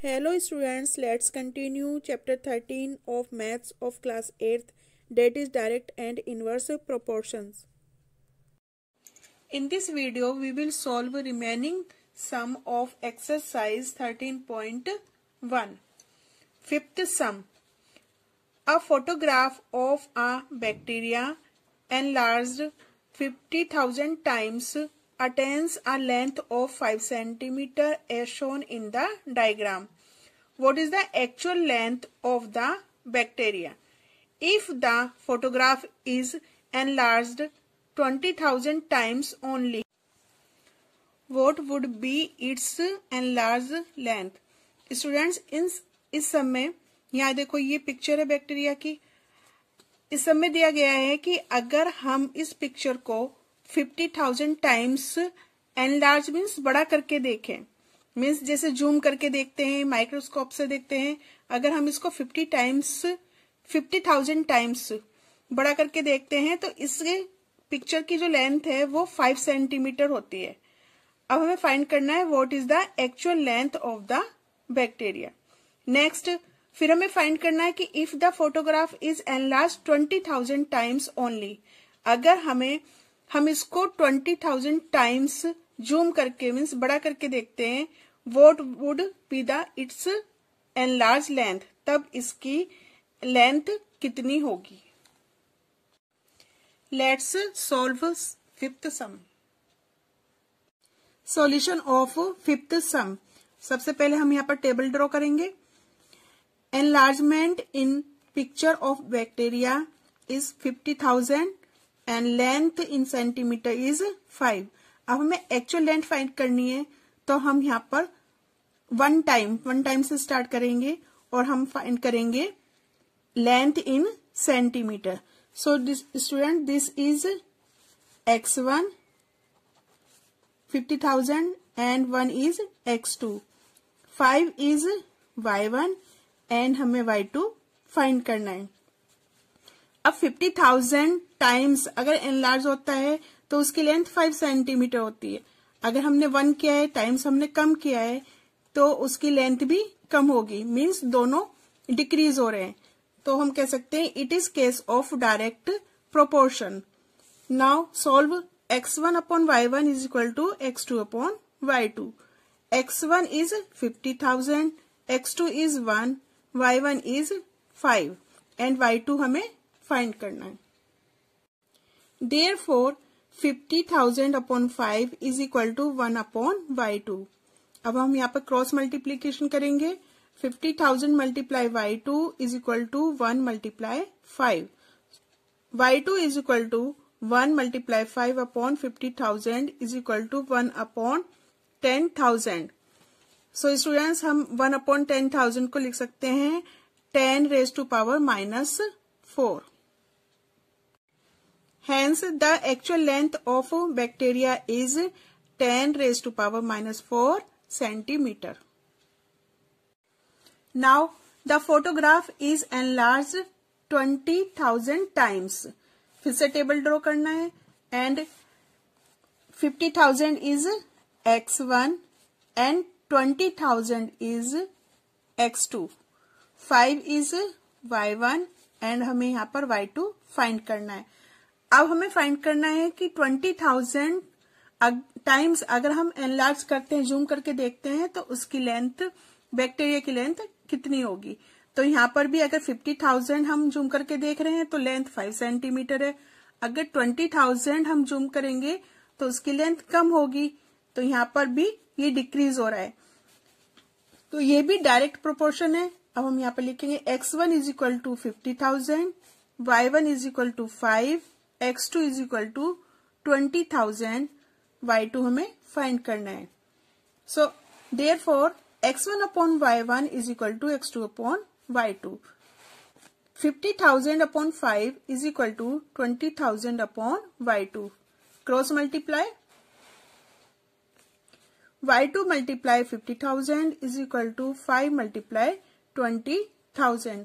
Hello students, let's continue chapter 13 of maths of class 8th that is direct and inverse proportions. In this video we will solve remaining sum of exercise 13.1. Fifth sum. A photograph of a bacteria enlarged 50,000 times attains a length of 5 cm as shown in the diagram. What is the actual length of the bacteria? If the photograph is enlarged 20,000 times only, what would be its enlarged length? students in is samay yahan dekho ye picture hai bacteria ki is samay diya gaya hai ki agar hum is picture ko fifty thousand times enlarge means बड़ा करके देखें means जैसे zoom करके देखते हैं microscope से देखते हैं अगर हम इसको fifty times fifty thousand times बड़ा करके देखते हैं तो इसके पिक्चर की जो लेंथ है वो फाइव सेंटीमीटर होती है अब हमें फाइंड करना है what is the actual length of the bacteria next फिर हमें फाइंड करना है कि if the photograph is enlarge twenty thousand times only अगर हमें हम इसको ट्वेंटी थाउजेंड टाइम्स जूम करके मीन्स बड़ा करके देखते हैं what would be the its enlarge length तब इसकी लेंथ कितनी होगी let's solve fifth sum solution of fifth sum सबसे पहले हम यहाँ पर टेबल ड्रॉ करेंगे in picture of of is fifty 50000 and length in centimetre is five अब हमें एक्चुअल लेंथ फाइंड करनी है तो हम यहाँ पर वन टाइम वन टाइम से स्टार्ट करेंगे और हम फाइंड करेंगे length in centimetre so this student this is x one fifty thousand and one is x two five is y one and हमें वाई टू फाइंड करना है अब fifty thousand times अगर एनलार्ज होता है तो उसकी लेंथ फाइव सेंटीमीटर होती है अगर हमने वन किया है टाइम्स हमने कम किया है तो उसकी लेंथ भी कम होगी मीन्स दोनों डिक्रीज हो रहे हैं तो हम कह सकते हैं it is case of direct proportion now solve x one upon y one is equal to x two upon y two x one is fifty thousand x two is one y one is five and y two हमें find करना है therefore fifty thousand upon five is equal to one upon y two अब हम यहाँ पर cross multiplication करेंगे fifty thousand multiply y two is equal to one multiply five y two is equal to one multiply five upon fifty thousand is equal to one upon ten thousand so students हम one upon ten thousand को लिख सकते हैं ten raise to power minus four Hence, the actual length of bacteria is 10 raised to power minus 4 centimeter. Now, the photograph is enlarged 20,000 times. फिर से table draw करना है and 50,000 is x1 and 20,000 is x2. 5 is y1 and हमें यहाँ पर y2 find करना है अब हमें फाइंड करना है कि ट्वेंटी थाउजेंड टाइम्स अगर हम एनलार्ज करते हैं जूम करके देखते हैं तो उसकी लेंथ बैक्टीरिया की लेंथ कितनी होगी तो यहां पर भी अगर फिफ्टी थाउजेंड हम जूम करके देख रहे हैं तो लेंथ फाइव सेंटीमीटर है अगर ट्वेंटी थाउजेंड हम जूम करेंगे तो उसकी लेंथ कम होगी तो यहां पर भी ये डिक्रीज हो रहा है तो ये भी डायरेक्ट प्रोपोर्शन है अब हम यहाँ पर लिखेंगे x one is equal to fifty thousand y one is equal to five x two is equal to twenty thousand y two हमें फाइंड करना है so therefore x one upon y one is equal to x two upon y two fifty thousand upon five is equal to twenty thousand upon y two cross multiply y two multiply fifty thousand is equal to five multiply twenty thousand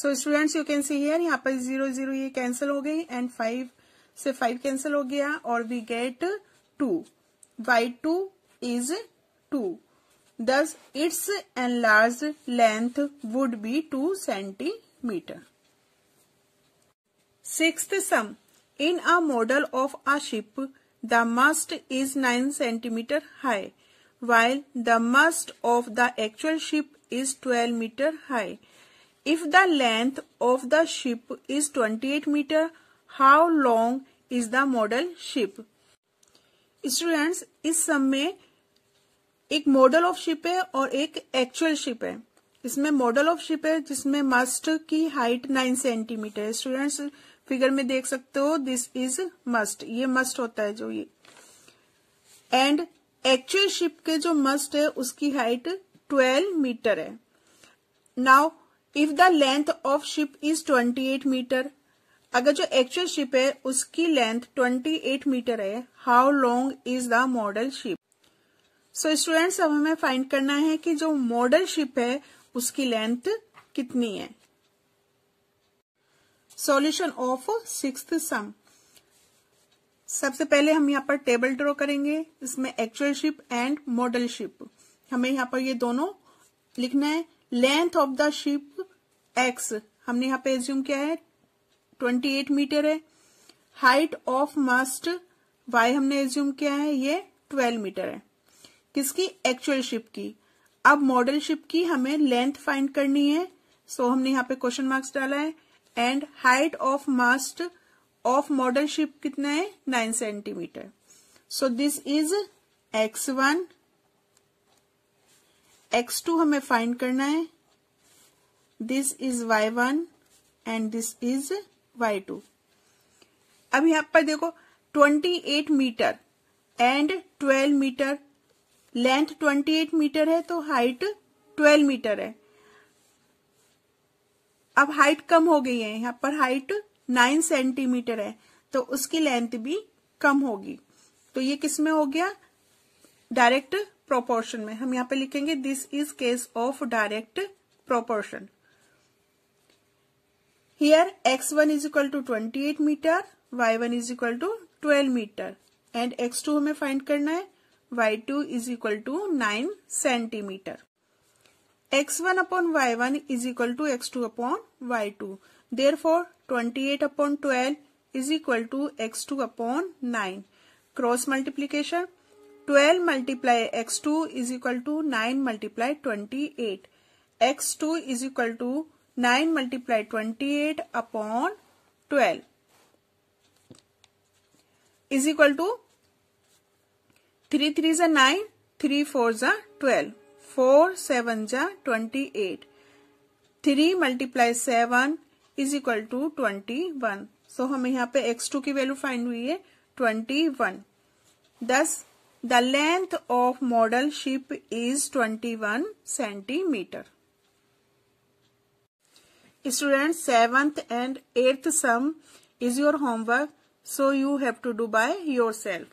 so students you can see here यहाँ पर zero zero ये cancel हो गई and five से five cancel हो गया और we get to y two is two दस its enlarge length would be two centimetre six sum in a model of a ship the mast is nine centimetre high while the mast of the actual ship is twelve metre high If the length of the ship is 28 metre how long is the model ship students इस समय एक model of ship है और एक actual ship है इसमें model of ship है जिसमें मस्ट की हाइट 9 सेंटीमीटर है स्टूडेंट्स फिगर में देख सकते हो दिस इज मस्ट ये मस्ट होता है जो ये एंड एक्चुअल शिप के जो मस्ट है उसकी हाइट 12 मीटर है now if the length of ship is 28 metre अगर जो एक्चुअल शिप है उसकी लेंथ 28 मीटर है how long is the model ship so students अब हमें फाइंड करना है कि जो मॉडल शिप है उसकी लेंथ कितनी है सॉल्यूशन ऑफ सिक्स सम सबसे पहले हम यहाँ पर टेबल ड्रॉ करेंगे इसमें actual ship and model ship हमें यहाँ पर ये दोनों लिखना है length of the ship x हमने यहाँ पे एज्यूम किया है 28 मीटर है हाइट ऑफ मास्ट वाई हमने एज्यूम किया है ये 12 मीटर है किसकी एक्चुअल शिप की अब मॉडल शिप की हमें लेंथ फाइंड करनी है सो हमने यहाँ पे क्वेश्चन मार्क्स डाला है and height of mast of model ship कितना है nine centimetre so this is x one x two हमें फाइंड करना है this is y one and this is y two अब यहां पर देखो twenty eight metre and twelve metre length twenty eight metre है तो हाइट ट्वेल्व मीटर है अब हाइट कम हो गई है यहां पर हाइट नाइन सेंटीमीटर है तो उसकी लेंथ भी कम होगी तो ये किसमें हो गया डायरेक्ट प्रोपोर्शन में हम यहाँ पे लिखेंगे this is case of direct proportion here x one is equal to twenty eight metre y one is equal to twelve metre and x two हमें फाइंड करना है y two is equal to nine centimetre x one upon y one is equal to x two upon y two therefore twenty eight upon twelve is equal to x two upon nine cross multiplication 12 multiply x2 is equal to 9 multiply 28. x2 is equal to 9 multiply 28 upon 12 is equal to 3 3 is a 9, 3 4 is a 12, 4 7 is a 28. 3 multiply 7 is equal to 21. So so, हमें यहाँ पे x2 की value find हुई है 21. 10 The length of model ship is 21 centimeter. Students, 7th and 8th sum is your homework. So you have to do by yourself.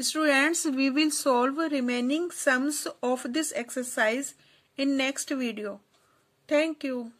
Students, we will solve remaining sums of this exercise in next video. Thank you.